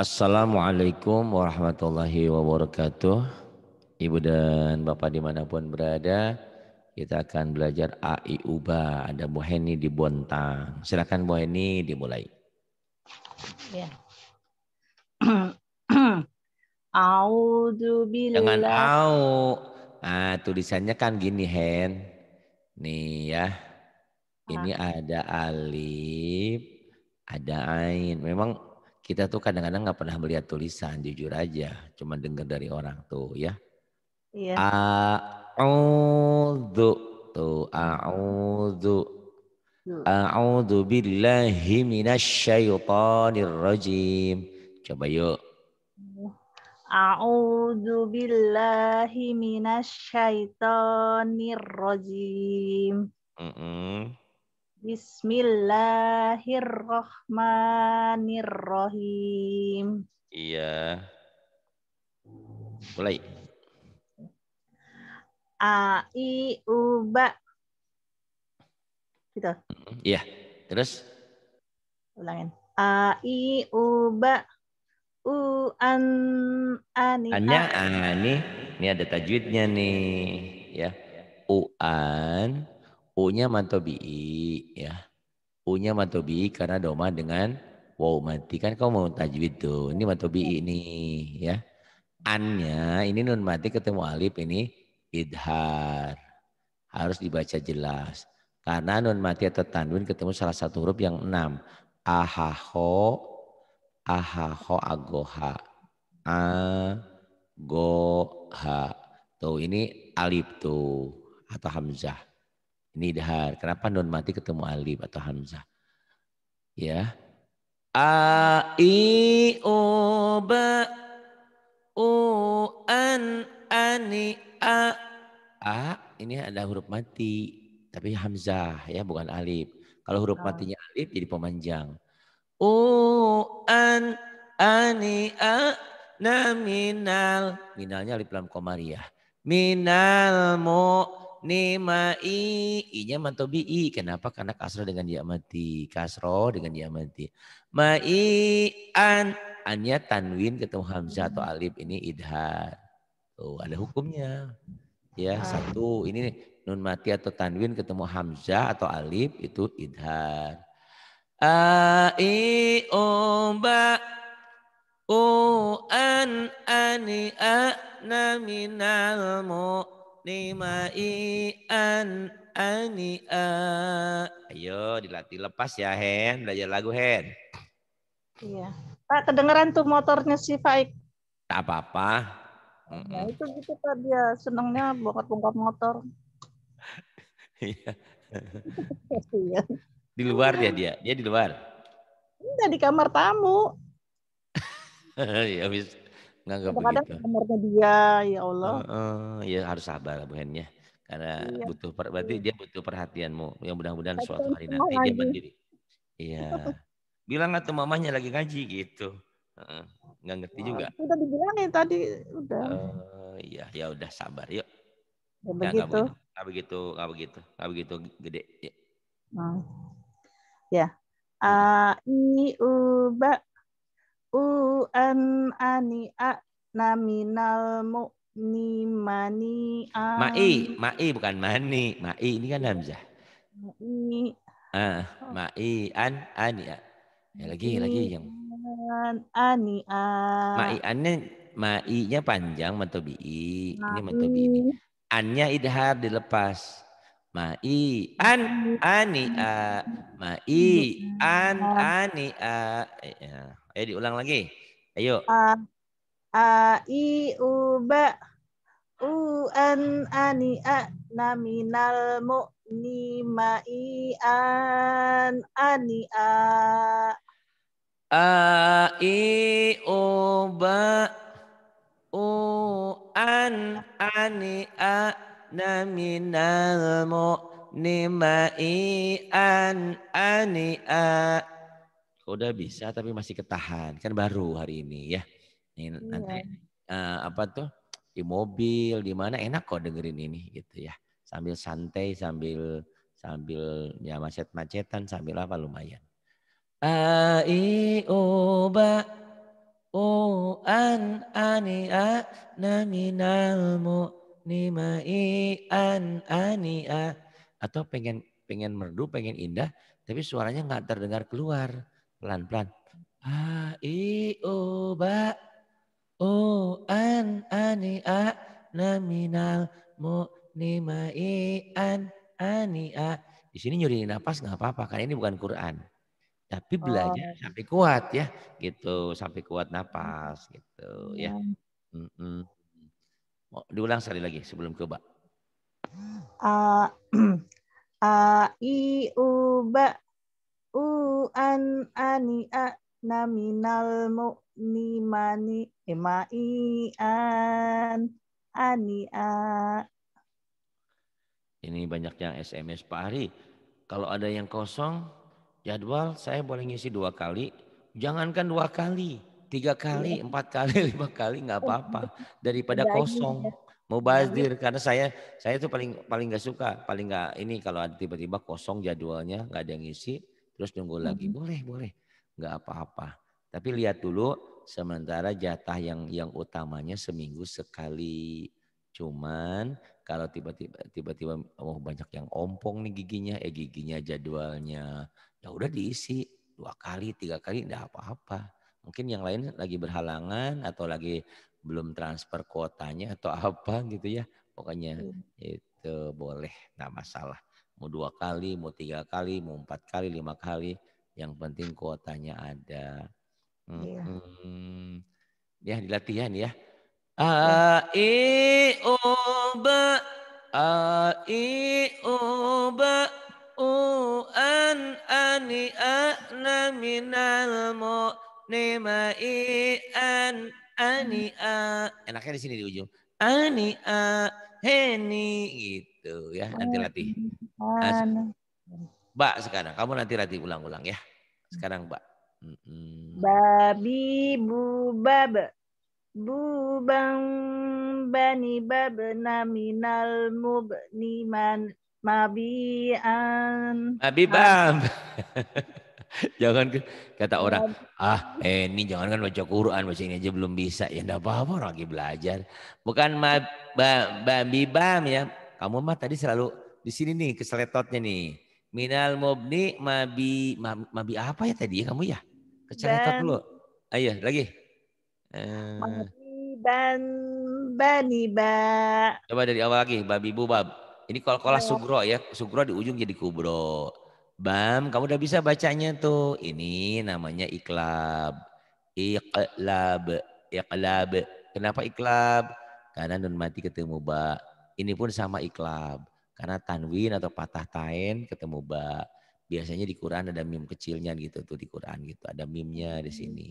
Assalamualaikum warahmatullahi wabarakatuh. Ibu dan Bapak dimanapun berada, kita akan belajar AI UBA. Ada Bu Heni di Bontang. Silakan Bu Heni dimulai. Ya. Dengan au. nah, tulisannya kan gini, Hen. Nih ya. Ini ah. ada alif, ada ain. Memang kita tuh kadang-kadang nggak -kadang pernah melihat tulisan, jujur aja, cuma dengar dari orang tuh ya. Iya. A'udzu tuh a'udzu a'udzu billahi minasyaitonir rajim. Coba yuk. A'udzu billahi minasyaitonir rajim. Mm -mm. Bismillahirrahmanirrahim. Iya. Mulai. A i u ba. Gitu. Iya. Terus ulangin. A i u ba u an ani. Anya. ani. Ini ada tajwidnya nih, ya. U an punya nya ya. punya nya karena doma dengan wow mati. Kan kau mau tajwid tuh. Ini mantobi'i iya. ini ya. annya, ini nun mati ketemu alif ini idhar. Harus dibaca jelas. Karena nun mati atau tanwin ketemu salah satu huruf yang enam. Ahaho, ahaho agoha. A, ha. Tuh ini alif tuh atau hamzah nidhar. Kenapa nun mati ketemu alif atau hamzah? Ya. A i u ba u an ani a. A ini ada huruf mati tapi hamzah ya bukan alif. Kalau huruf oh. matinya alif jadi pemanjang. U an ani a na minal. Minalnya alif lam komariah. Minal mu nimai. I-nya mantobi i. Kenapa? Karena kasro dengan dia mati. Kasro dengan dia mati. Mai an. Annya tanwin ketemu hamzah atau hmm. alif ini idhar. Tuh, ada hukumnya. Ya, ah. satu ini nun mati atau tanwin ketemu hamzah atau alif itu idhar. Ai umba u an ani ana minal mu' nimai an a, Ayo dilatih lepas ya Hen, belajar lagu Hen. Iya. Pak kedengeran tuh motornya si Faik. Tak apa-apa. Ya itu gitu Pak dia senangnya bongkar-bongkar motor. Iya. iya. di luar ya dia, dia di luar. Enggak di kamar tamu. ya wis nggak kadang nomornya dia ya Allah uh, uh, ya harus sabar Bu Hen ya karena iya. butuh per, berarti dia butuh perhatianmu yang mudah-mudahan suatu hari nanti dia mandiri iya bilang atau mamanya lagi ngaji gitu uh, nggak ngerti juga udah dibilangin ya tadi udah uh, iya ya udah sabar yuk ya, begitu. Nggak, begitu nggak begitu nggak begitu nggak begitu gede ya, nah. ya. Uh, ini uh, u an ani a naminal ni mani a. Ma'i, ma'i bukan mani. Ma'i ini kan Hamzah. Ma'i. Ah, ma'i an ani a. Ya lagi, ma'i lagi yang ani a. Ma'i mai nya panjang matobi i ini matobi ini. Annya idhar dilepas. Ma'i an ani a. Ma'i an ani a. Ya. Ayo diulang lagi. Ayo. A, a i u ba u an ani a Naminal mu ni ma i an ani a. A i u ba u an ani a na minal mu ni ma i an ani a udah bisa tapi masih ketahan kan baru hari ini ya ini iya. nanti uh, apa tuh di mobil di mana enak kok dengerin ini gitu ya sambil santai sambil sambil ya macet-macetan sambil apa lumayan a i o ba o an ani a na minal mu ni ma i an ani a atau pengen pengen merdu pengen indah tapi suaranya nggak terdengar keluar Pelan-pelan. A, I, O, Ba, O, An, Ani, A, Naminal, Mu, Nima, I, An, Ani, A. Di sini nyuri nafas nggak apa-apa, karena ini bukan Quran. Tapi oh. belajar oh. sampai kuat ya, gitu. Sampai kuat nafas, gitu ya. Mm -mm. Oh, diulang sekali lagi sebelum ke A, A, I, U, Ba, u an ani a naminal ni mani emai an ani a ini banyak yang SMS Pak Ari. Kalau ada yang kosong, jadwal saya boleh ngisi dua kali. Jangankan dua kali, tiga kali, iya. empat kali, lima kali nggak apa-apa daripada iya, iya, kosong. mau Mubazir karena saya saya itu paling paling nggak suka, paling nggak ini kalau tiba-tiba kosong jadwalnya nggak ada yang ngisi, Terus nunggu lagi, boleh, boleh. Nggak apa-apa. Tapi lihat dulu, sementara jatah yang yang utamanya seminggu sekali. Cuman kalau tiba-tiba tiba-tiba oh banyak yang ompong nih giginya, eh giginya jadwalnya ya udah diisi dua kali, tiga kali enggak apa-apa. Mungkin yang lain lagi berhalangan atau lagi belum transfer kuotanya atau apa gitu ya. Pokoknya hmm. itu boleh, nggak masalah mau dua kali, mau tiga kali, mau empat kali, lima kali. Yang penting kuotanya ada. Hmm, iya. Ya, dilatihan latihan ya. A iya. i o b a i o b u an ani min al mo ma i an ani a. Enaknya di sini di ujung. Ani a heni gitu gitu ya oh, nanti latih iya, nah, iya. mbak sekarang kamu nanti latih ulang-ulang ya sekarang mbak mm babi bu bab bu bang bani babna minal mubni man mabi an mabi bab jangan kata orang ah eh, ini jangan kan baca Quran baca ini aja belum bisa ya enggak apa-apa lagi belajar bukan ma, ba, babi bam ya kamu mah tadi selalu di sini nih keseletotnya nih. Minal mubni mabi mabi apa ya tadi ya kamu ya? keseletot dulu. Ayo ah, iya, lagi. Eh. bani ba. Eh, coba dari awal lagi babi bubab. Ini kol kolah iya. sugro ya. Sugro di ujung jadi kubro. Bam, kamu udah bisa bacanya tuh. Ini namanya iklab. Iklab. Iklab. Kenapa iklab? Karena nun mati ketemu ba. Ini pun sama iklab. Karena tanwin atau patah tain ketemu ba. Biasanya di Quran ada mim kecilnya gitu tuh di Quran gitu. Ada mimnya di hmm. sini.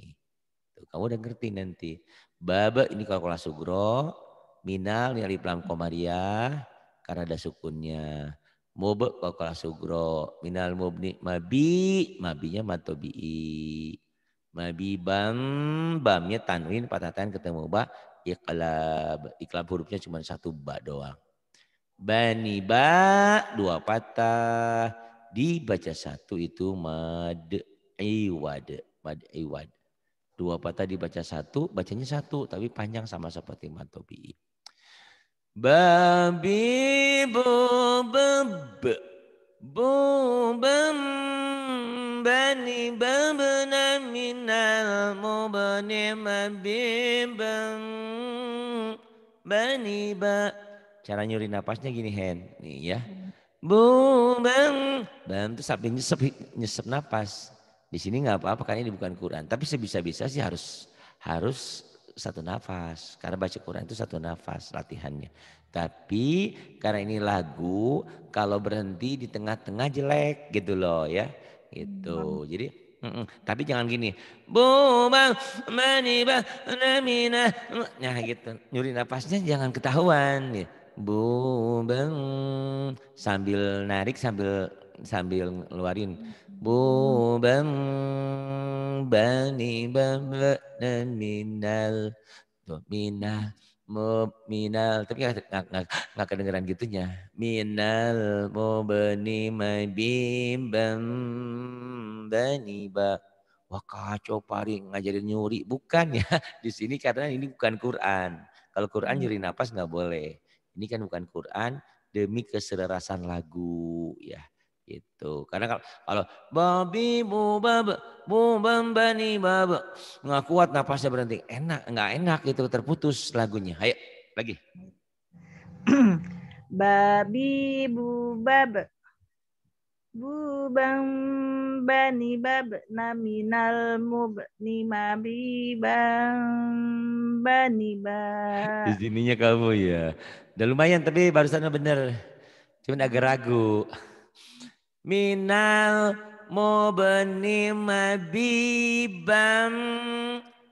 kamu udah ngerti nanti. Baba ini kalau kola sugro. Minal ini alif lam komariah. Karena ada sukunnya. Mobe kalau kola sugro. Minal mubni mabi. Mabinya matobi'i. bam Bamnya tanwin patah tain ketemu ba iqlab. Iqlab hurufnya cuma satu ba doang. Bani ba dua patah. Dibaca satu itu mad iwad. Mad iwad. Dua patah dibaca satu, bacanya satu tapi panjang sama seperti mad tobi'i. Babi bubeb bubem Bani babna minal mubani mabibam bani ba cara nyuri napasnya gini hen nih ya bubam bang itu sambil nyesep nyesep napas di sini nggak apa-apa karena ini bukan Quran tapi sebisa-bisa sih harus harus satu nafas karena baca Quran itu satu nafas latihannya tapi karena ini lagu kalau berhenti di tengah-tengah jelek gitu loh ya Gitu. Hmm. Jadi Mm-mm. Tapi jangan gini, bu bang mani bang namina, nah gitu, nyuri napasnya jangan ketahuan, gitu. Iya. bu bang sambil narik sambil sambil ngeluarin, hmm. bu bang bani bang minal, tuh minah minal tapi nggak nggak nggak kedengeran gitunya minal bam bani ba. wah kacau pari ngajarin nyuri bukan ya di sini karena ini bukan Quran kalau Quran hmm. nyuri napas nggak boleh ini kan bukan Quran demi keselarasan lagu ya itu Karena kalau, babi mubab mubam bani bab nggak kuat napasnya berhenti. Enak nggak enak itu terputus lagunya. Ayo lagi. babi bubab bubam bani bab naminal ni mabi bam bani bab. Di sininya kamu ya. Udah lumayan tapi barusan bener. cuma agak ragu minal mubni mabibam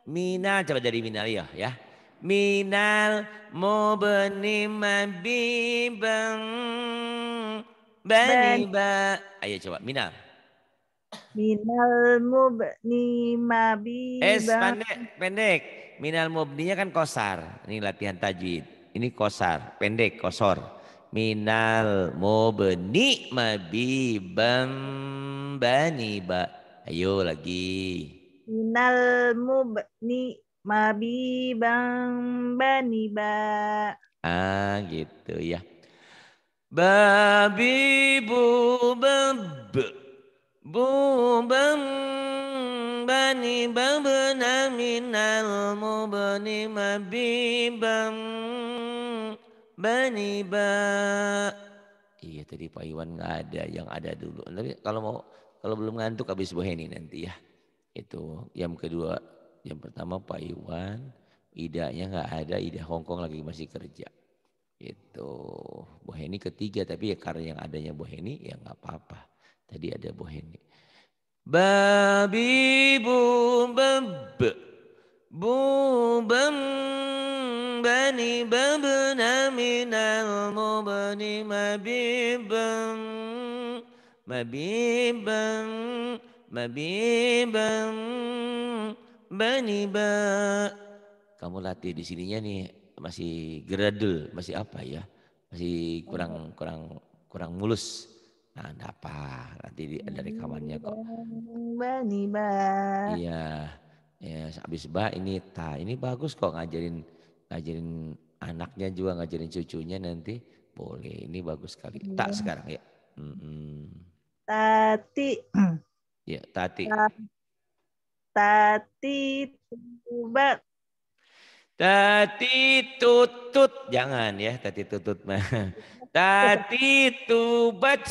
minal coba dari minal ya ya minal mubni mabibam bani ba ayo coba minal minal mubni mabibam es pendek pendek minal mubninya kan kosar ini latihan tajwid ini kosar pendek kosor minal mubni mabi bani ba. Ayo lagi. Minal mubni mabi bani ba. Ah gitu ya. Babi bu bab bu bam bani babna minal mubni mabi bam bani ba. Iya tadi Pak Iwan nggak ada yang ada dulu. Tapi kalau mau kalau belum ngantuk habis boheni nanti ya. Itu yang kedua, yang pertama Pak Iwan idanya nggak ada, ida Hongkong lagi masih kerja. Itu boheni ketiga tapi ya karena yang adanya boheni ya nggak apa-apa. Tadi ada boheni. Babi bu bani بني ببنا من المبن مبيبا مبيبا مبيبا بنبا kamu latih di sininya nih masih gradel, masih apa ya? Masih kurang kurang kurang mulus. Nah, apa nanti dari rekamannya kok. Bani ba. Iya ya habis ba ini ta ini bagus kok ngajarin ngajarin anaknya juga ngajarin cucunya nanti boleh ini bagus sekali ya. tak sekarang ya mm -mm. tati ya tati ta, tati tubat tati tutut jangan ya tati tutut mah tati tubat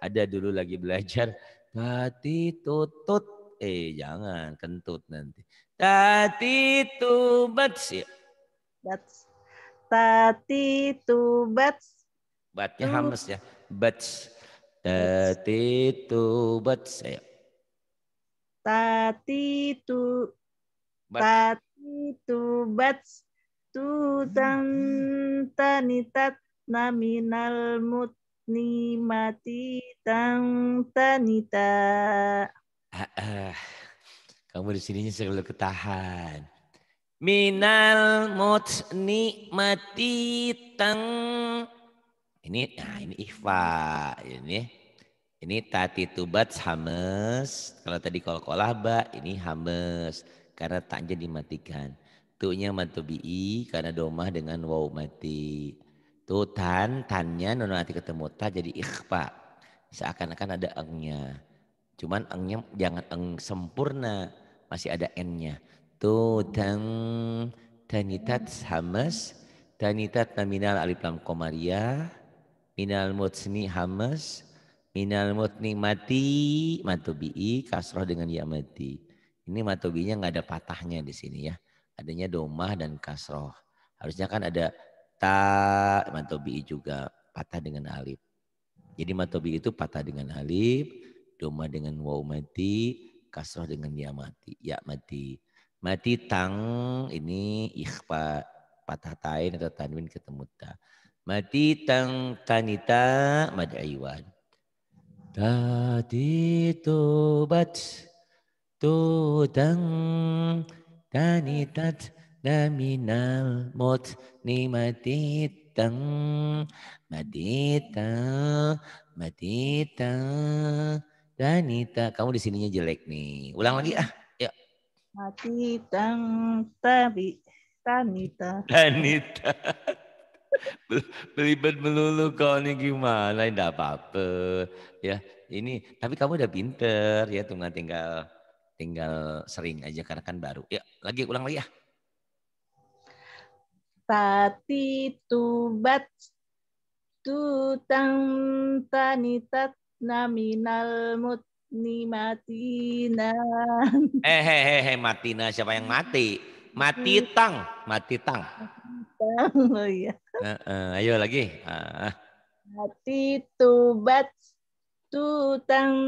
ada dulu lagi belajar tati tutut eh jangan kentut nanti Tati tubats ya. Bats. Tati tubats. Batnya hamas ya. Bats. Tati tubats ya. Tati tu Tati tubats tu tan tanitat naminal mutni mati tang tanita. Ah, ah. Kamu di sininya selalu ketahan. Minal mut mati tang. Ini nah ini ifa ini. Ini tati tubat hames. Kalau tadi kol-kolah ba ini hames karena taknya dimatikan. Tu'nya bi karena domah dengan waw mati. Tuh tan, tannya nona hati ketemu ta jadi ikhfa. Seakan-akan ada engnya. Cuman engnya jangan eng sempurna, masih ada n-nya. Tu dan tanitat hamas, tanitat naminal alif lam komaria, minal mutsni hamas, minal mutni mati, matubi'i, kasroh dengan ya mati. Ini matobinya nggak ada patahnya di sini ya. Adanya domah dan kasroh. Harusnya kan ada ta, matobi juga patah dengan alif. Jadi matobi itu patah dengan alif, Doma dengan waw mati, kasroh dengan ya mati. Ya mati. Mati tang ini ikhfa patah tain atau tanwin ketemu ta. Mati tang tanita madaiwan Tadi tobat tu tang tanitat naminal mot ni mati tang madita madita Danita, kamu di sininya jelek nih. Ulang lagi ah. Ya. Mati tang tabi Danita. Danita. Belibet melulu kau nih gimana? Tidak apa-apa. Ya, ini tapi kamu udah pinter ya, cuma tinggal tinggal sering aja karena kan baru. Ya, lagi ulang lagi ya. Tati tubat tutang tanitat na minal mutni matina. Eh, hehehe, matina siapa yang mati? Mati tang, mati tang. Oh iya. Uh, ayo lagi. Uh. Mati tubat tutang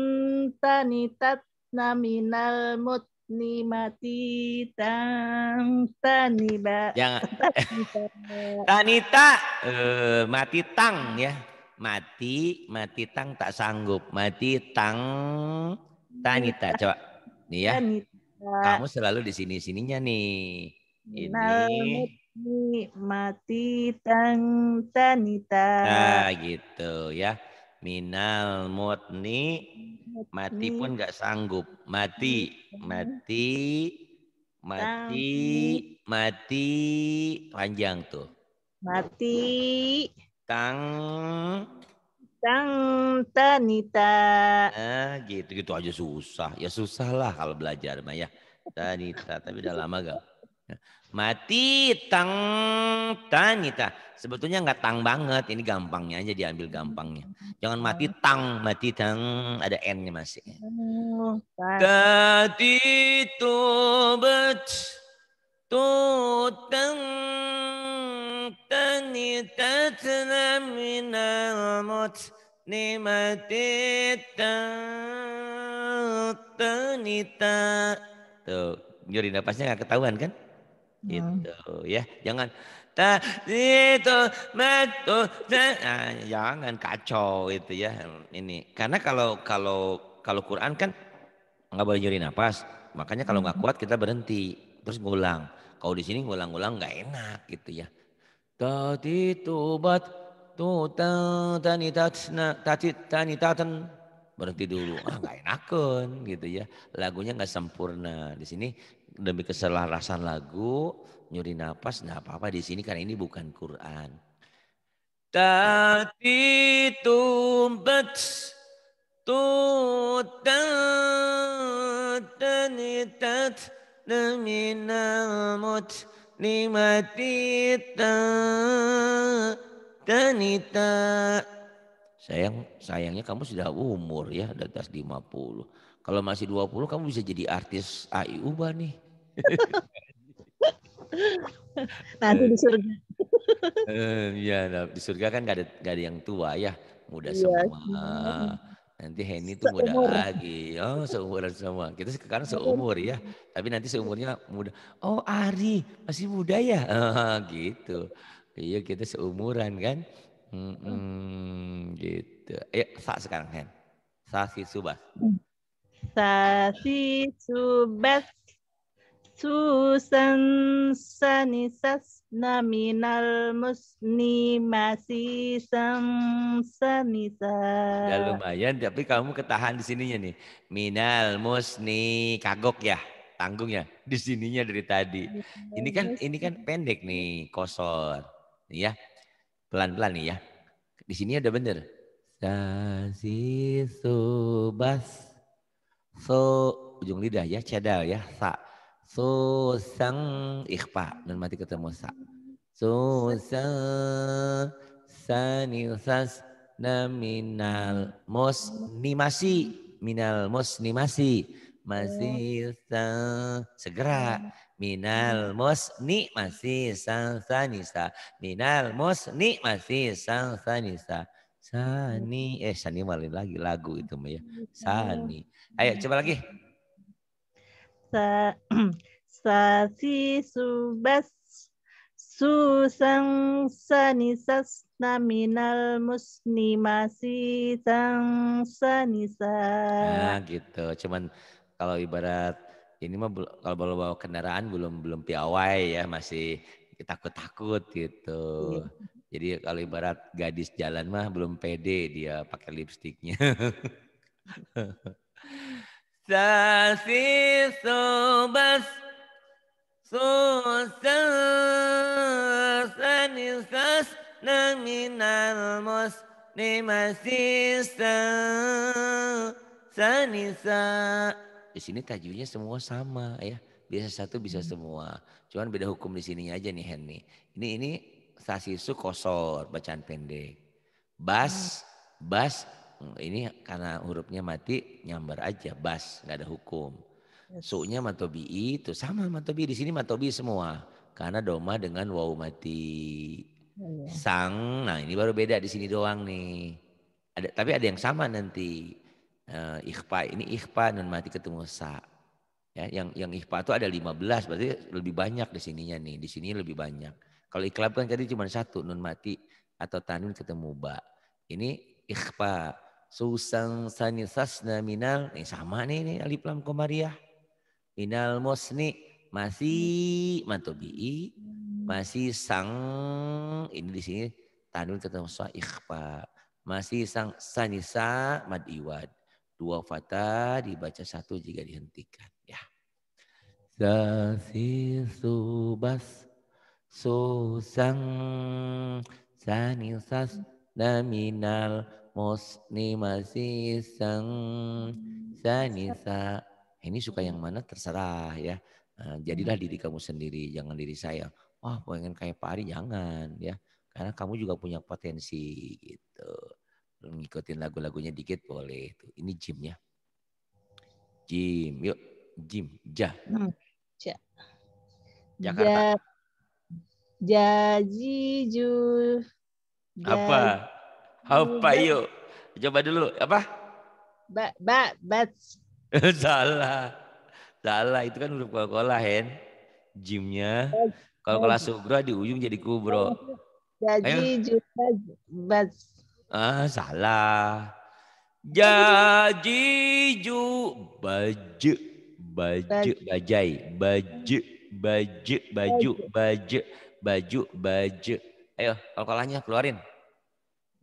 tanitat naminal mut ni mati tang taniba. Jangan. Tanita eh, mati tang ya mati mati tang tak sanggup mati tang tanita coba nih ya kamu selalu di sini sininya nih ini mati tang tanita nah gitu ya minal mutni mati pun gak sanggup mati mati mati mati panjang tuh mati Tang. Tang tanita. Nah, gitu gitu aja susah. Ya susah lah kalau belajar mah ya. Tanita, tapi udah lama gak. Mati tang tanita. Sebetulnya nggak tang banget. Ini gampangnya aja diambil gampangnya. Jangan mati tang, mati tang. Ada n-nya masih. Tati oh, tobet tang أنكتنا من المتنمة تنتا Tuh, nyuri napasnya nggak ketahuan kan? Hmm. itu ya, jangan ta itu metu nah, jangan kacau itu ya ini karena kalau kalau kalau Quran kan nggak boleh nyuri nafas makanya kalau nggak kuat kita berhenti terus ngulang kalau di sini ngulang-ngulang nggak enak gitu ya tani Kati tati tani tanitatan berhenti dulu ah nggak enakan gitu ya lagunya nggak sempurna di sini demi keselarasan lagu nyuri napas nggak apa-apa di sini karena ini bukan Quran tati tu tani tanitat namina mut nimatita tanita. Sayang, sayangnya kamu sudah umur ya, di atas 50. Kalau masih 20 kamu bisa jadi artis AI Uba nih. Nanti di surga. Iya, di surga kan gak ada, gak ada yang tua ya, muda ya, semua. Nanti Henny tuh muda lagi. Oh, seumuran semua. Kita sekarang seumur ya. Tapi nanti seumurnya muda. Oh, Ari masih muda ya. Oh, gitu. Iya, kita seumuran kan. Hmm, gitu. Ayo, sa sekarang Hen. Sasi Subas. si Subas hmm susan sanisas naminal musni masih sanisa. Ya lumayan, tapi kamu ketahan di sininya nih. Minal musni kagok ya, tanggung ya di sininya dari tadi. Ini kan ini kan pendek nih, kosor. Ya. Pelan-pelan nih ya. Di sini ada bener. Sasi subas so ujung lidah ya, cadal ya, sa Susang ikhfa dan mati ketemu sa. Susang sanisas naminal minal nimasi minal nimasi masih sang segera minal mos ni masih sang sanisa minal mos ni masih sang sanisa sani eh sani malin lagi lagu itu ya sani ayo coba lagi sa sa si subas susang sanisas naminal musni masih sang sanisa. Nah gitu, cuman kalau ibarat ini mah kalau bawa bawa kendaraan belum belum piawai ya masih takut-takut gitu. Iya. Jadi kalau ibarat gadis jalan mah belum pede dia pakai lipstiknya. Sasi subas susasanisas naminal mus nimasisa sanisa. Di sini tajunya semua sama ya. Biasa satu bisa hmm. semua. Cuman beda hukum di sininya aja nih Henny. Ini ini sasisu kosor bacaan pendek. Bas hmm. bas ini karena hurufnya mati nyambar aja bas nggak ada hukum. suknya matobi itu sama matobi di sini matobi semua karena doma dengan wau mati. Oh, iya. Sang, nah ini baru beda di sini doang nih. Ada tapi ada yang sama nanti. Uh, ikhfa ini ikhfa non mati ketemu sa. Ya, yang yang ikhfa itu ada 15 berarti lebih banyak di sininya nih. Di sini lebih banyak. Kalau ikhlab kan tadi cuma satu nun mati atau tanwin ketemu ba. Ini ikhfa Susang sanisasna minal. ini eh, sama nih, nih alif lam komariah. Minal musni. Masih mantobi Masih sang. Ini di sini tanul ketemu sa ikhfa. Masih sang sanisa madiwad Dua fata dibaca satu jika dihentikan. Ya. Sasi subas susang sanisas naminal musni masih sang sanisa. Ini suka yang mana terserah ya. Nah, jadilah diri kamu sendiri, jangan diri saya. Wah pengen kayak Pak Ari, jangan ya. Karena kamu juga punya potensi gitu. Ngikutin lagu-lagunya dikit boleh. Tuh, ini gymnya. Gym, yuk. Gym, ja. Hmm. ja. Jakarta. Ja, jaji, ju, apa? Apa yuk? Coba dulu. Apa? Ba, ba, bat. Salah. Salah. Itu kan huruf Coca-Cola, Hen. Jimnya. kalau kola Subro di ujung jadi kubro. Jadi juga bat. Ah, salah. Jadi ju baju baju bajai baju baju baju baju baju baju baju Ayo, kalau kalahnya keluarin.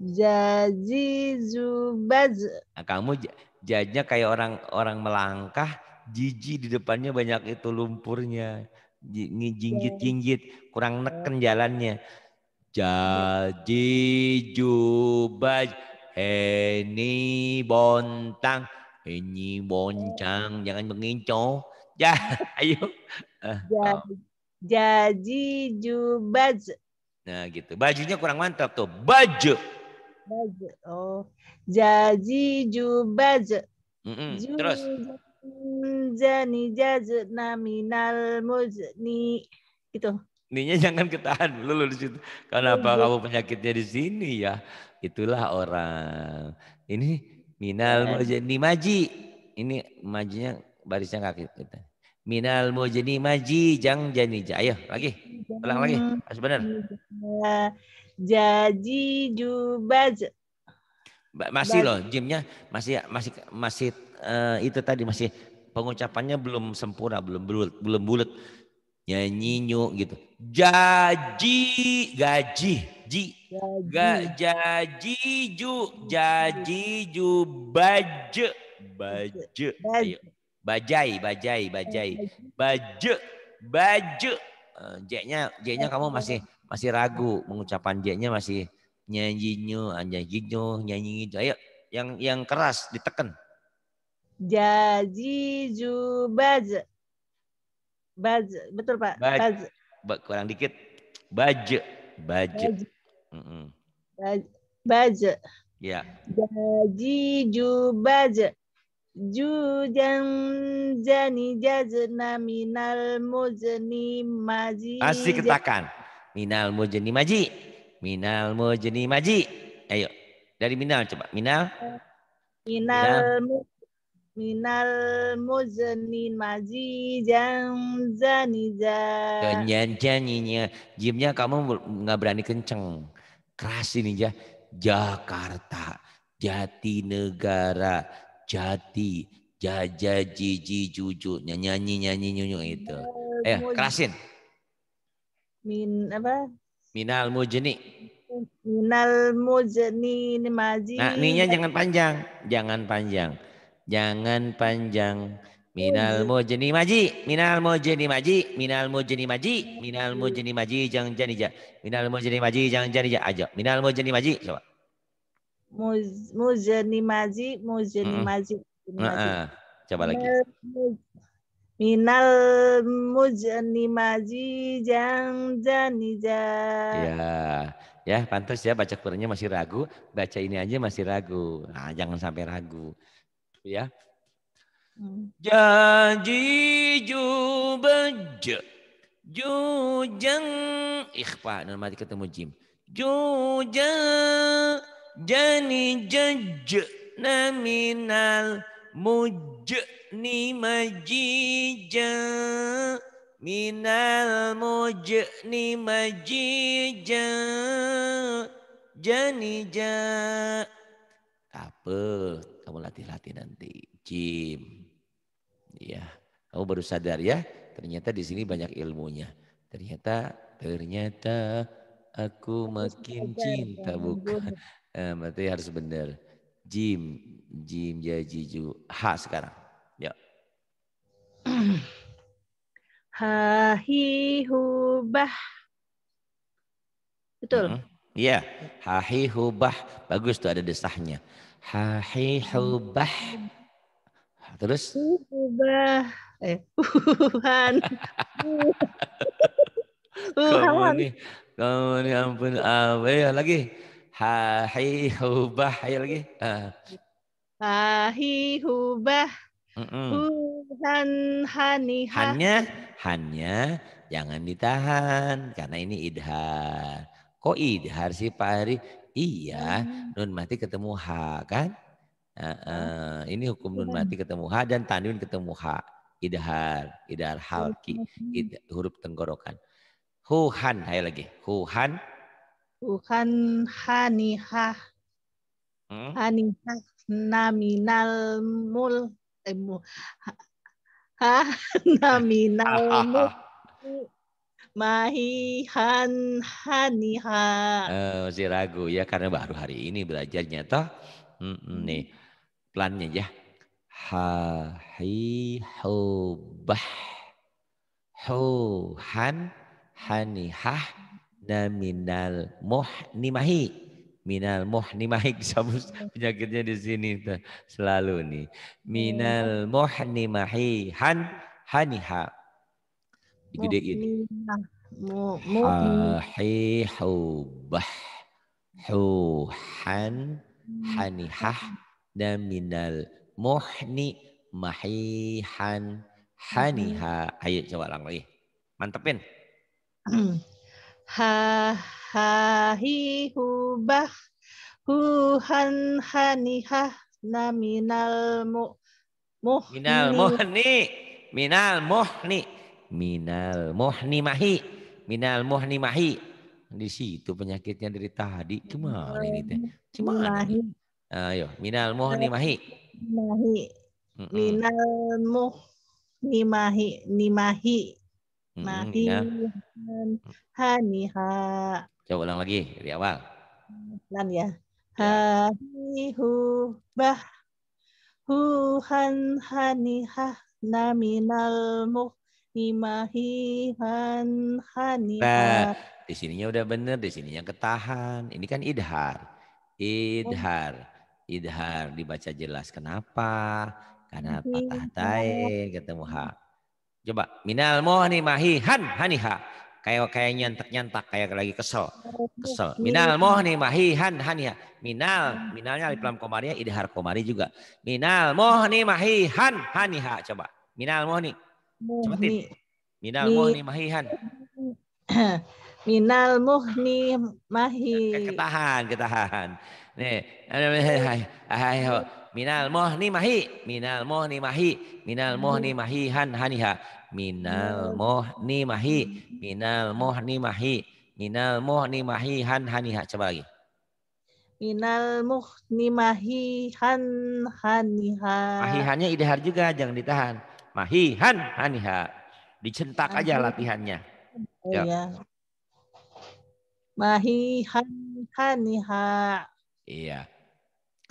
Jazizubaz. Nah, kamu jajnya kayak orang orang melangkah, jiji di depannya banyak itu lumpurnya. ngijinggit jinggit kurang neken jalannya. Jaji jubaj, heni bontang, ini boncang, jangan mengincu. Ya, ayo. Jaji jubaz. Nah gitu. Bajunya kurang mantap tuh. Baju. Baju. Oh. Jaji baju. Mm -mm. Terus. Jani jaju naminal muzni. Gitu. Ninya jangan ketahan dulu di situ. Kenapa apa iya, iya. kamu penyakitnya di sini ya? Itulah orang. Ini minal iya. muzni maji. Ini majinya barisnya kaki kita. Gitu minal mujni maji jang janija. Ayo lagi, ulang lagi. Harus benar. Jaji jubaj. Masih loh, jimnya masih masih masih uh, itu tadi masih pengucapannya belum sempurna, belum bulat, belum bulat. Nyanyi nyu gitu. Jaji gaji ji gaji jaji ju jaji ju baj baj. Ayo. Bajai, bajai, bajai. Baju, baju. Eh, jeknya nya nya kamu masih masih ragu mengucapkan jeknya nya masih nyanyi nyu, ah, nyanyi itu. Ayo, yang yang keras ditekan. Jaji baje, baje, betul Pak. Baje. Baj. Kurang dikit. Baje, baje, baje, Mm -mm. baj. Ya. Jaji jujan jani jazna minal mujni maji. Masih ketakan. Minal mujni maji. Minal mujni maji. Ayo. Dari minal coba. Minal. Minal minal muzni maji jang jani Jangan janjinya. Jimnya kamu nggak berani kenceng. Keras ini ya. Jakarta, Jatinegara, Jati, jaja jiji juju nyanyi nyanyi nyunyu itu ya kerasin min apa minal mujni minal mujni maji nah ninya jangan panjang jangan panjang jangan panjang Minal mujni maji, minal mujni maji, minal mujni maji, minal mujni maji, jangan janija. Minal mujni maji, jangan janija. Aja, minal mujni maji, coba muz, muzanimazi muzanimazi. Mazi. coba lagi. Minal muzanimazi jang janija. Iya. Ya, ya pantas ya baca Qurannya masih ragu, baca ini aja masih ragu. Nah, jangan sampai ragu. Ya. Hmm. Jaji jubaj jujang ikhfa nanti ketemu jim. Jujang jani jaj naminal mujni majija minal mujni majija ja apa kamu latih-latih nanti jim ya kamu baru sadar ya ternyata di sini banyak ilmunya ternyata ternyata aku makin cinta bukan Eh, berarti harus benar. Jim, jim jajiju. Ya. Ha sekarang. Mm-hmm. Ya. ha hi Betul. Iya. Mm -hmm. Ha Bagus tuh ada desahnya. Ha hi Terus? Hubah, Eh, Tuhan. kamu ini, kamu ini ampun. Ah, ya, lagi. Hahi hubah. Ayo lagi. Uh. hubah. Mm hani Hanya, hanya jangan ditahan karena ini idhar. Kok idhar sih Pak Ari? Iya, hmm. nun mati ketemu h kan? ini hukum nun iya. mati ketemu h dan tanwin ketemu h. Idhar, idhar halki, hmm. id, huruf tenggorokan. Huhan, ayo lagi. Huhan bukan haniha hmm? haniha naminal mul eh, ha naminal mul mahihan haniha uh, eh, masih ragu ya karena baru hari ini belajarnya toh hmm, nih pelannya ya ha hi ho han hanihah inna minal muhnimahi minal muhnimahi penyakitnya di sini selalu nih minal muhnimahi han haniha gede gini hubah huhan hanihah dan minal muhni han haniha ayo coba lagi mantepin ha ha hi hu bah hu han hanihah na minal mu muh minal muhni minal muhni minal muhni mahi minal muhni mahi di situ penyakitnya dari tadi cuma ini teh cuma ayo minal muhni mahi mahi minal muhni mahi mahi. Mati iya. haniha. Coba ulang lagi dari awal. Pelan ya. ya. Hanihu bah huhan haniha naminal muhnimahi han haniha. Nah, di sininya udah bener, di sininya ketahan. Ini kan idhar. Idhar. Idhar dibaca jelas kenapa? Karena patah tain ketemu hak Coba minal mohni han haniha. Kayak kayak nyantak nyantak kayak lagi kesel. Kesel. Minal mohni han haniha. Minal minalnya di lam komaria ya, idhar komari juga. Minal mohni han haniha. Coba. Minal mohni. Coba tin. Minal mohni han Minal muhni mahi. Ketahan, ketahan. Nih, ayo, ayo, ayo, Minal mohni mahi. Minal mohni mahi. Minal mohni hmm. mahi han haniha. Minal mohni hmm. mahi. Minal mohni mahi. Minal mohni mahi han haniha. Coba lagi. Minal muhni han haniha. Mahihannya idhar juga, jangan ditahan. Mahi han haniha. Dicentak aja latihannya. Oh, ya. Iya. mahi han haniha. Iya.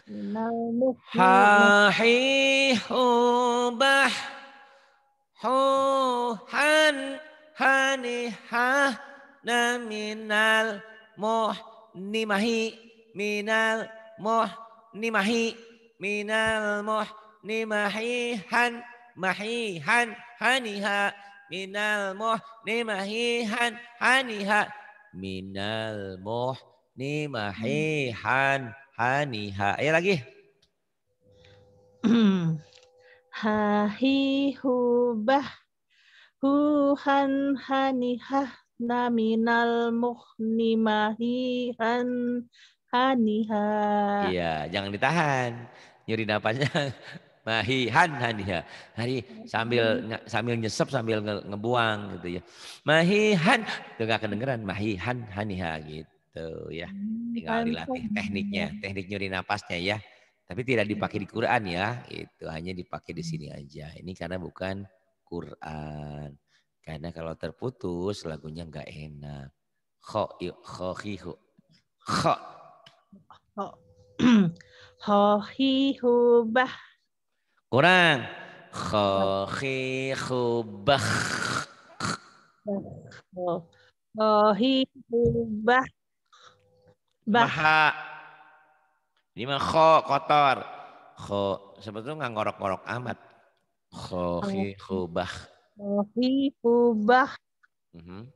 حاحيح بح حوحا حانحا من المحنمه من المحنمه من المحنمه حن محيحا حنها من المحنمه حن حنها من المحنمه حن Haniha. Ayo lagi. Hahihubah huhan hanihah naminal muhnimahihan haniha. Iya, jangan ditahan. Nyuri napasnya mahihan haniha. Hari sambil sambil nyesep sambil ngebuang gitu ya. Mahihan, itu gak kedengeran. Mahihan haniha gitu gitu ya. Hmm, Tinggal dilatih tekniknya, teknik nyuri napasnya ya. Tapi tidak dipakai di Quran ya, itu hanya dipakai di sini aja. Ini karena bukan Quran. Karena kalau terputus lagunya nggak enak. Kho kho hu. Kho. Kho hu bah. Kurang. Kho hu bah. Kho hu bah. Bah. Ini mah kho kotor. Kho sebetulnya nggak ngorok-ngorok amat. Kho hi bah. Kho hi hu bah. Hu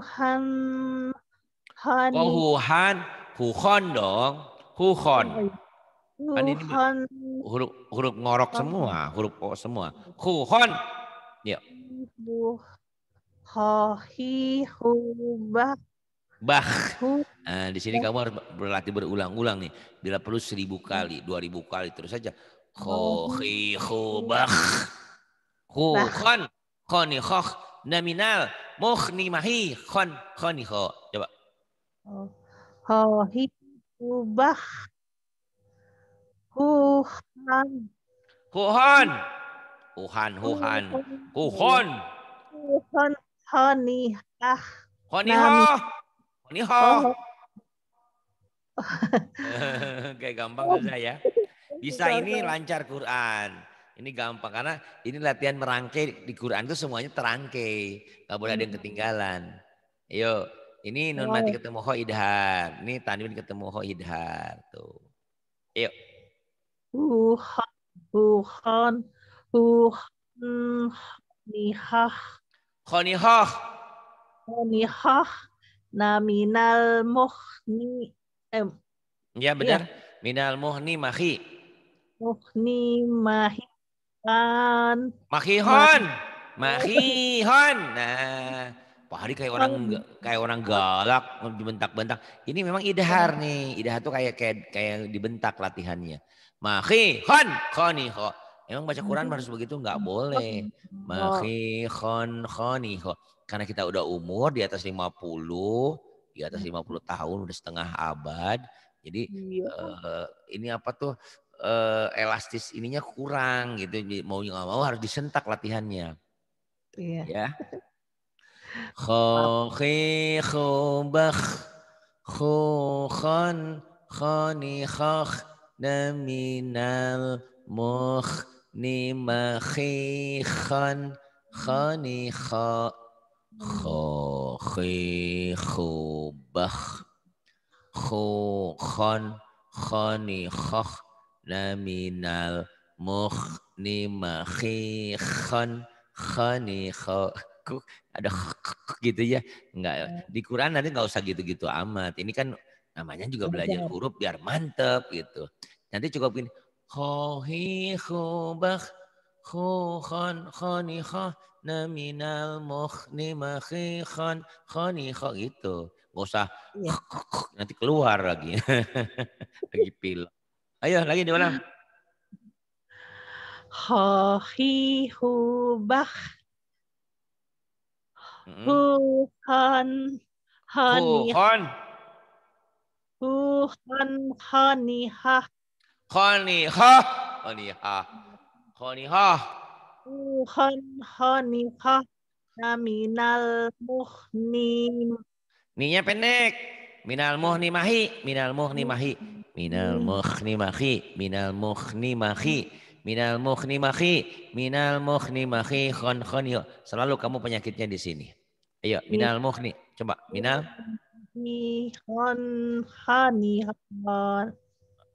Huhan. Han. han huhan? Huhon dong. Huhon. Kan ini huruf huruf ngorok semua, huruf kok semua. Huhon. Ya. hu bah. Bah. Nah, di sini kamu harus berlatih berulang-ulang nih. Bila perlu seribu kali, dua ribu kali terus saja. Khohi khubah. Khon Khoni khoh. Nominal. mohni mahi. Khon. Khoni kho. Coba. Khohi khubah. Huhan. Huhan. Huhan. Huhan. Huhan. Huhan. Khoni khoh. Khoni khoh Ni hao. Oh. Kayak gampang susah ya. Bisa ini lancar Quran. Ini gampang karena ini latihan merangkai di Quran itu semuanya terangkai. Gak boleh ada yang hmm. ketinggalan. Ayo, ini nun mati ketemu ho idhar. Ini tanwin ketemu ho idhar. Tuh. Yuk. Tuhan, Tuhan, Tuhan, nihah. Konihah. Konihah. Ya, iya. minal muhni eh, ya benar. Ya. Minal muhni mahi. Muhni mahi hon. Mahihon. Mahihon. Nah, Pak Hari kayak orang kayak orang galak dibentak-bentak. Ini memang idhar iya. nih. Idhar tuh kayak kayak kayak dibentak latihannya. Mahihon, Ho. Emang baca Quran iya. harus begitu nggak boleh. Mahihon, Ho karena kita udah umur di atas 50, di atas 50 hmm. tahun udah setengah abad. Jadi iya. uh, ini apa tuh uh, elastis ininya kurang gitu. Mau nggak mau harus disentak latihannya. Iya. Ya. Khokhi khobakh khokhan khani khakh naminal mukh khan khani khakh kho khi khu bakh khu khon khoni khokh naminal mukh ni ma khi khon khoni ada gitu ya nggak hmm. di Quran nanti nggak usah gitu-gitu amat ini kan namanya juga belajar huruf biar mantep gitu nanti cukup gini khohi khubakh khu khoni naminal mukhni khani kha gitu. Gak usah ya. nanti keluar lagi. lagi pil. Ayo lagi diulang. Hohi hubah. Huhan. Khani Huhan hanihah. Hanihah. Hanihah. Hanihah. Wuhan hanifah minal muhni. Ninya pendek. Minal muhni mahi, minal muhni mahi, minal muhni mahi, minal muhni mahi, minal muhni mahi, minal muhni mahi, khon khon yo. Selalu kamu penyakitnya di sini. Ayo, minal muhni. Coba, minal. Khon khani khon.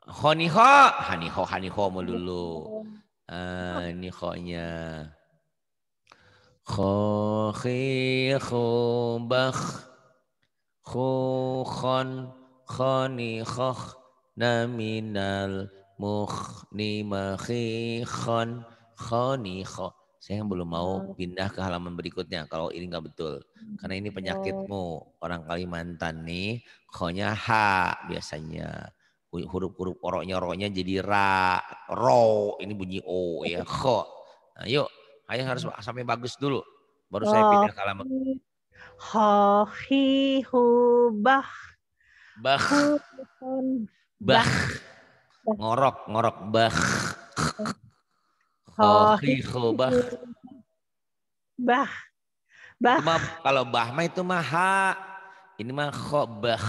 Khoniho, hani haniho melulu. Ani eh, ini koknya. Kho khi kho bakh kho khon khoni khokh naminal mukhni makhi khon khoni kho Saya belum mau hmm. pindah ke halaman berikutnya kalau ini nggak betul. Karena ini penyakitmu. Orang Kalimantan nih, khonya ha biasanya huruf-huruf oroknya-oroknya jadi ra, ro, ini bunyi o ya, kho. Nah, yuk, ayo harus hmm. sampai bagus dulu. Baru saya pindah ke alamat. Ho, hi, hu, bah. Bah. Bah. Ngorok, ngorok, bah. Ho, hi, hu, bah. Bah. Bah. Cuma kalau bah mah itu mah ha. Ini mah khobah.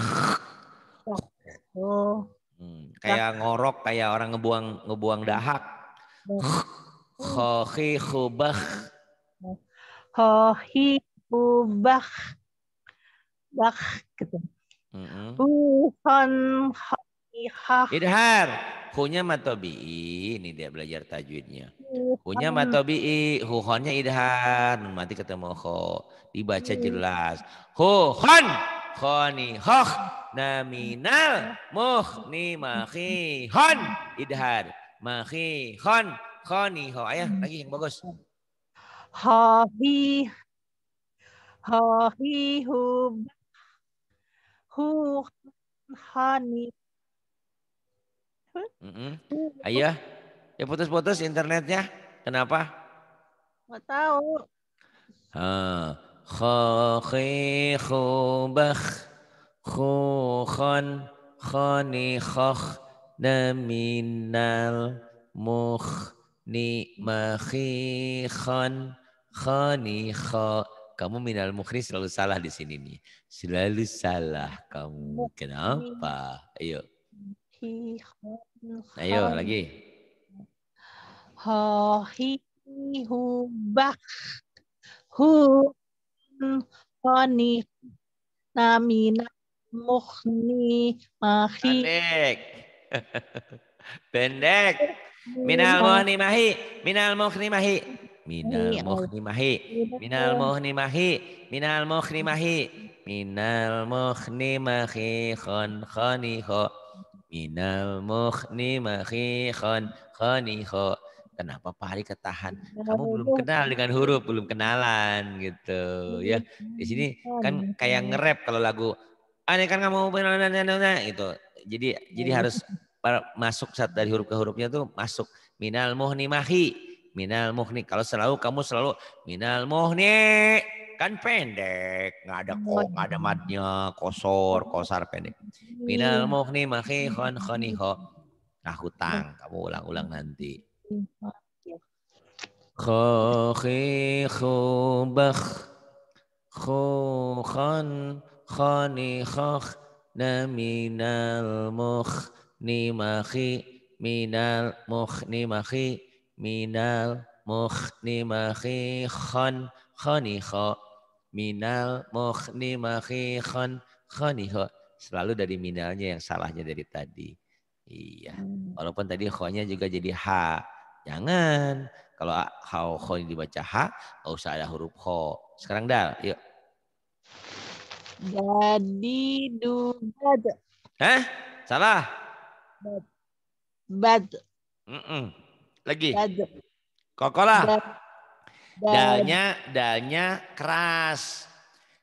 Oh. Hmm, kayak ngorok, kayak orang ngebuang ngebuang dahak. hohi kubah hohi kubah Bah gitu. Buhon Idhar. Hunya matobi Ini dia belajar tajwidnya. Hunya matobi, Huhonnya idhar. mati ketemu ho. Dibaca hmm. jelas. Huhon. Huhon khoni khokh naminal ni makhi hon idhar makhi hon khoni ho ayah lagi yang bagus hohi hohi hub hu hani mm -mm. ayah ya putus-putus internetnya kenapa nggak tahu ah خاخي خوبخ خوخن خاني خخ نمين المخ khani kha Kamu minal mukhri selalu salah di sini nih. Selalu salah kamu. Kenapa? Ayo. Ayo lagi. Hohi bakh, hu อนีนามีนามกนีมาฮีเด็กเป็นเด็กมินาลโมหนีมาฮีมินาลโมหนีมาฮีมินาลโมหนีมาฮีมินาลโมหนีมาฮีมินาลโมหนีมาฮีมินาลโมหนีมาฮีคอนคอนีโคมินาลโมหนีมาฮีคอนคอนีโค Kenapa Pak Hari ketahan? Kamu belum kenal dengan huruf, belum kenalan gitu iya, ya. Di sini kan kayak ngerap kalau lagu aneh kan kamu itu, Jadi jadi harus iya. masuk saat dari huruf ke hurufnya tuh masuk minal muhni mahi minal muhni kalau selalu kamu selalu minal muhni kan pendek nggak ada kok nggak ada matnya kosor oh. kosar pendek iya. minal muhni mahi khon khoniho nah hutang kamu ulang-ulang nanti Khokhi khobakh khokhan khani khokh naminal mukh nimakhi minal mukh nimakhi minal mukh nimakhi khan khani kha minal mukh nimakhi khan khani kha selalu dari minalnya yang salahnya dari tadi iya hmm. walaupun tadi khonya juga jadi ha Jangan. Kalau hau kho ini dibaca ha, gak usah ada huruf kho. Sekarang dal, yuk. Jadi dubad. Hah? Salah. Bad. Bad. Mm -mm. Lagi. Bad. Kokola. Bad. Bad. Dalnya, dalnya keras.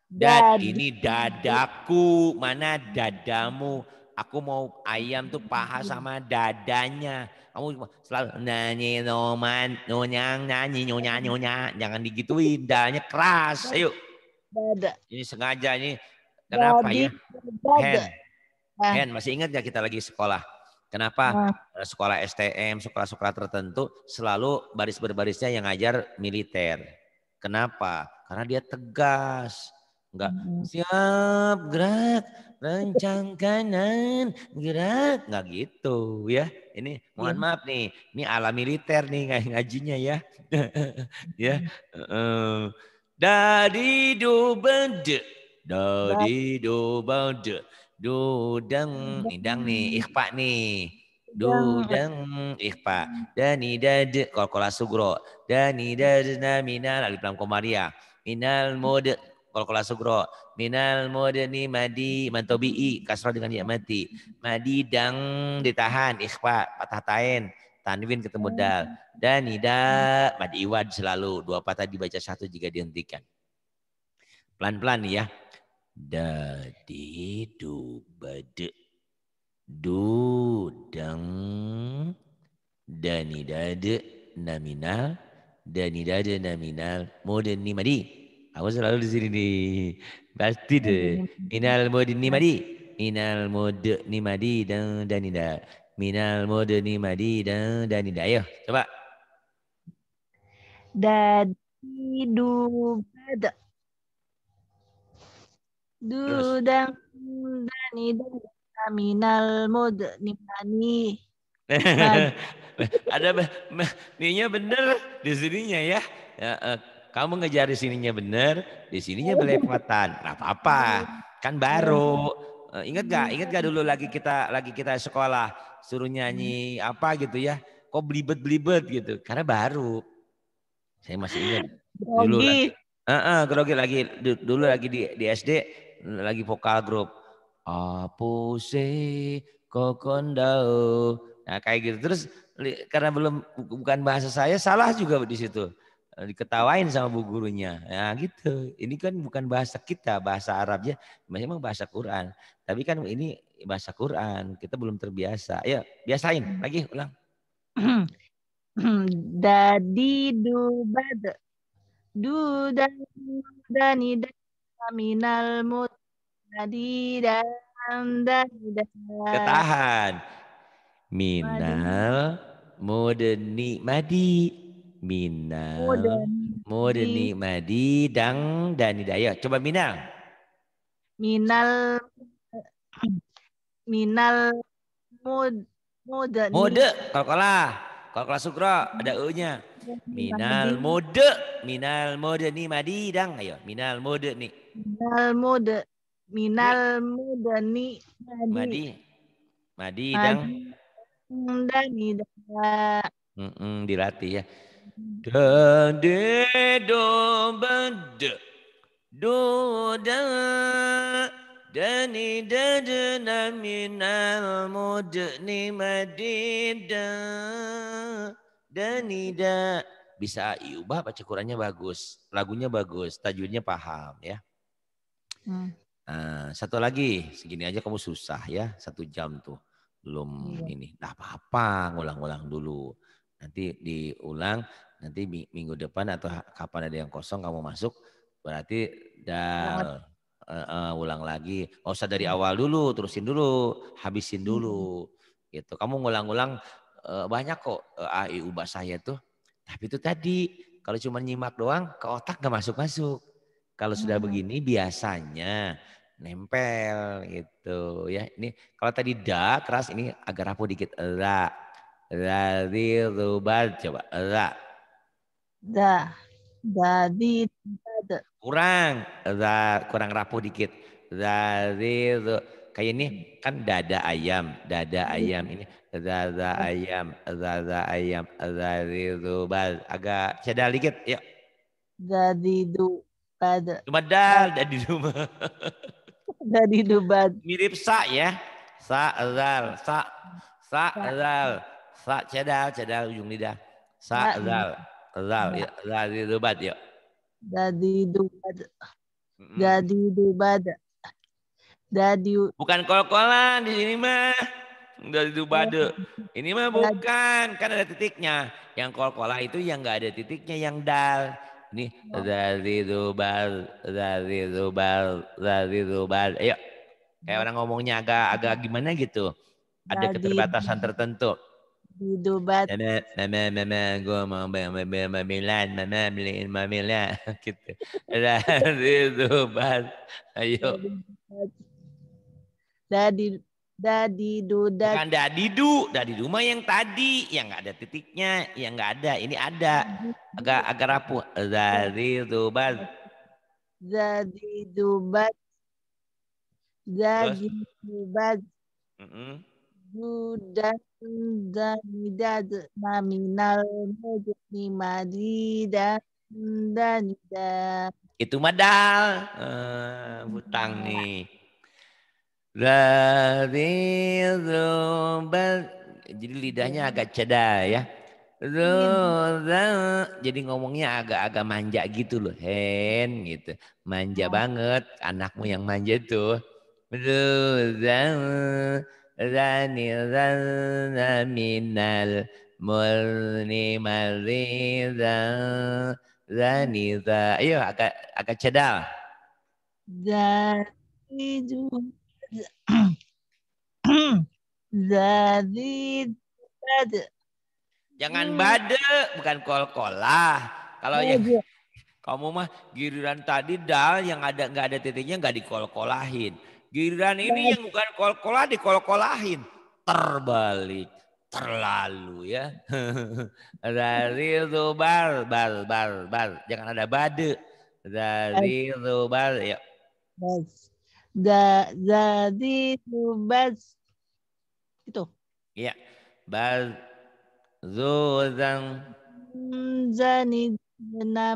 Dad, Dad, ini dadaku, mana dadamu? Aku mau ayam tuh paha sama dadanya. Kamu selalu nyanyi noman, nyonyang, nyanyi, nyonya, nyonya. Jangan digituin, danya keras. Ayo. Dada. Ini sengaja ini. Kenapa Dada. ya? hand hand ah. masih ingat ya kita lagi sekolah? Kenapa ah. sekolah STM, sekolah-sekolah tertentu selalu baris berbarisnya yang ngajar militer? Kenapa? Karena dia tegas, enggak siap gerak, rencang kanan, gerak. Nggak gitu ya. Ini mohon iya. maaf nih, ini ala militer nih kayak ngajinya ya. ya. Uh, dari do bende, dari do bende, dang nidang nih, ikhfa nih. do dang ikhfa dani idad kol kolasugro sugro dani nami namina di pelam komaria minal mode kalau sugro minal mudani madi mantobi'i kasrah dengan ya mati. Madi dang ditahan ikhfa patah tain tanwin ketemu dal dan ida madi iwad selalu dua patah dibaca satu jika dihentikan. Pelan-pelan ya. Dadi du bade du dang danidade naminal danidade naminal mudani madi Aku selalu di sini nih. Pasti iya, deh. Iya, iya. Minal mode ni madi, Minal mode ni madi dan danida. Minal mode ni madi dan danida. Ayo, coba. Dadi dubad. Dudang danida. Minal mode ni madi. Ada ninya bener di sininya ya. ya eh. Kamu ngejar di sininya benar, di sininya belepotan. Nah, apa-apa. Kan baru. Eh, ingat gak? Ingat gak dulu lagi kita lagi kita sekolah suruh nyanyi apa gitu ya? Kok belibet blibet gitu? Karena baru. Saya masih ingat. Dulu lagi. Uh, uh, grogi lagi dulu lagi di, di SD lagi vokal grup. Apose kokondau? Nah kayak gitu terus karena belum bukan bahasa saya salah juga di situ. Eh, diketawain sama bu gurunya. Ya gitu. Ini kan bukan bahasa kita, bahasa Arabnya memang bahasa Quran. Tapi kan ini bahasa Quran, kita belum terbiasa. Ya, biasain lagi ulang. Dadi dubad dudan dani minal mut dadi dan ketahan minal mudni madi Mina murni madi dang dan hidayah. Coba Mina. Minal minal mud muda mode kalau kalah sukro ada e nya minal mode minal mode nih madi dang ayo minal mode nih minal mode minal mode nih madi madi madi dang dani dang mm -mm, dilatih ya da de do ba do da dani da da na min al ni da bisa diubah baca Qurannya bagus lagunya bagus tajwidnya paham ya hmm. uh, satu lagi segini aja kamu susah ya satu jam tuh belum hmm. ini nah apa-apa ngulang ulang dulu nanti diulang nanti minggu depan atau kapan ada yang kosong kamu masuk berarti udah uh, uh, ulang lagi nggak usah dari hmm. awal dulu terusin dulu habisin hmm. dulu hmm. gitu kamu ngulang-ulang uh, banyak kok uh, ubah saya tuh tapi itu tadi kalau cuma nyimak doang ke otak gak masuk-masuk kalau hmm. sudah begini biasanya nempel gitu ya ini kalau tadi da keras ini agak rapuh dikit ra Radhi di coba ra da dadi di kurang da, kurang rapuh dikit Dadi kayak ini kan dada ayam dada iya. ayam ini dada ayam dada ayam dadi di agak cedal dikit ya Dadi di du bad cuma dal dadi di dadi da bad mirip sa ya sa zal sa sa zal sa cedal cedal ujung lidah sa zal iya. Zal, ya. Zadi Dubad yuk. Dadi Dubad. Dadi Dubad. Dadi. Bukan kol kola di sini mah. Dari Dubade. Iya. Ini mah bukan, kan ada titiknya. Yang kol-kola itu yang nggak ada titiknya, yang dal. Ini oh. dari dubad dari dubad dari dubad Ayo, kayak hmm. orang ngomongnya agak agak gimana gitu. Ada keterbatasan tertentu dudubat Mama, mama, mama, gue mau beli mobilan, mama beliin ya, gitu. Dari dudubat ayo. Dadi, dadi dudat. Bukan dadi du, dadi du mah yang tadi, yang nggak ada titiknya, yang nggak ada. Ini ada, agak agak rapuh. Dari Dubat. dadi Dubat. Dadi Dubat. Dudat minal danida. Itu madal. Uh, eh, hutang hmm. nih. dari Jadi lidahnya hmm. agak ceda ya. Iya, Jadi ngomongnya agak-agak manja gitu loh. Hen gitu. Manja hmm. banget. Anakmu yang manja tuh rana minal marida rani zaniza. Ayo agak agak cedal. Zanizu. Zanizu. Jangan bade, bukan kol-kolah. Kalau oh, ya iya. kamu mah giliran tadi dal yang ada nggak ada titiknya nggak dikol-kolahin. Giliran ini nah. yang bukan kol-kolah dikol-kolahin. Terbalik. Terlalu ya. Dari bar, bal, bal, bal, Jangan ada bade. Dari bar. Ya. Bas. Da, dari bas. Itu. Iya. Bal. Zuzan. Zanid minal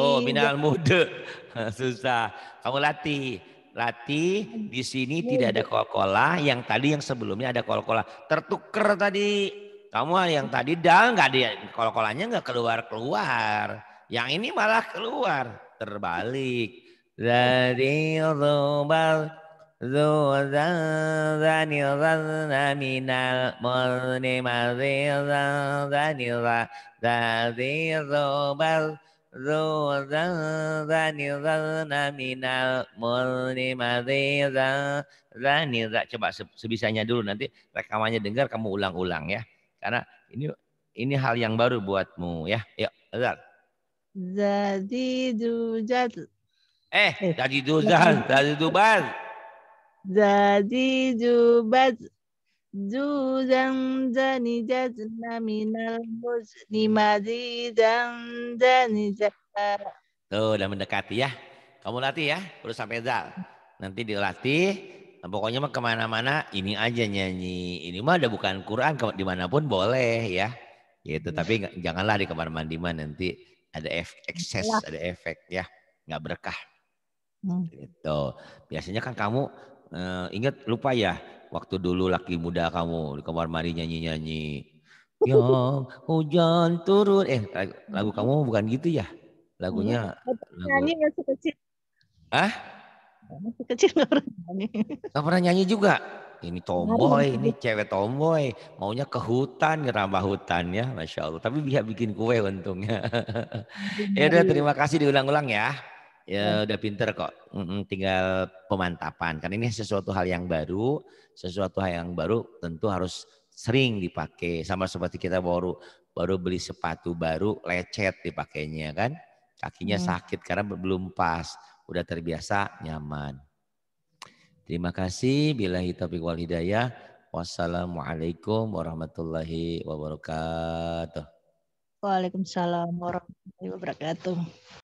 Oh, minal muda. Susah. Kamu latih. Latih di sini iya, tidak ada kol-kola. Iya. Yang tadi yang sebelumnya ada kol-kola. Tertuker tadi. Kamu yang iya. tadi dal nggak ada kol-kolanya nggak keluar-keluar. Yang ini malah keluar. Terbalik. Dari rubat ذو زنزن ظن من المذنب ذي زنزن ذي ذو بر ذو زنزن ظن من المذنب ذي زنزن Coba sebisanya dulu nanti rekamannya dengar kamu ulang-ulang ya. Karena ini ini hal yang baru buatmu ya. Yuk, Zal. Zadi dujal. Eh, tadi eh. dujal, tadi dubal. Jadi jubat Juzan zani jazna minal muzni mazizan jani Tuh udah mendekati ya. Kamu latih ya, terus sampai zal. Nanti dilatih, nah, pokoknya mah kemana-mana ini aja nyanyi. Ini mah ada bukan Quran, dimanapun boleh ya. Gitu, tapi janganlah di kamar mandi mah nanti ada excess, iya. ada efek ya. Nggak berkah. Hmm. Gitu. Biasanya kan kamu uh, ingat lupa ya waktu dulu laki muda kamu di kamar mari nyanyi-nyanyi. Ya hujan turun. Eh lagu kamu bukan gitu ya? Lagunya. Iya, lagu... Nyanyi masih kecil. Ah? Masih kecil nggak pernah nyanyi. nggak pernah nyanyi juga? Ini tomboy, ini cewek tomboy. Maunya ke hutan, ngerambah hutan ya. Masya Allah. Tapi bisa bikin kue untungnya. Iya, ya udah iya. terima kasih diulang-ulang ya ya hmm. udah pinter kok. tinggal pemantapan. Karena ini sesuatu hal yang baru, sesuatu hal yang baru tentu harus sering dipakai. Sama seperti kita baru baru beli sepatu baru lecet dipakainya kan, kakinya hmm. sakit karena belum pas. Udah terbiasa nyaman. Terima kasih. Bila taufiq wal hidayah. Wassalamualaikum warahmatullahi wabarakatuh. Waalaikumsalam warahmatullahi wabarakatuh.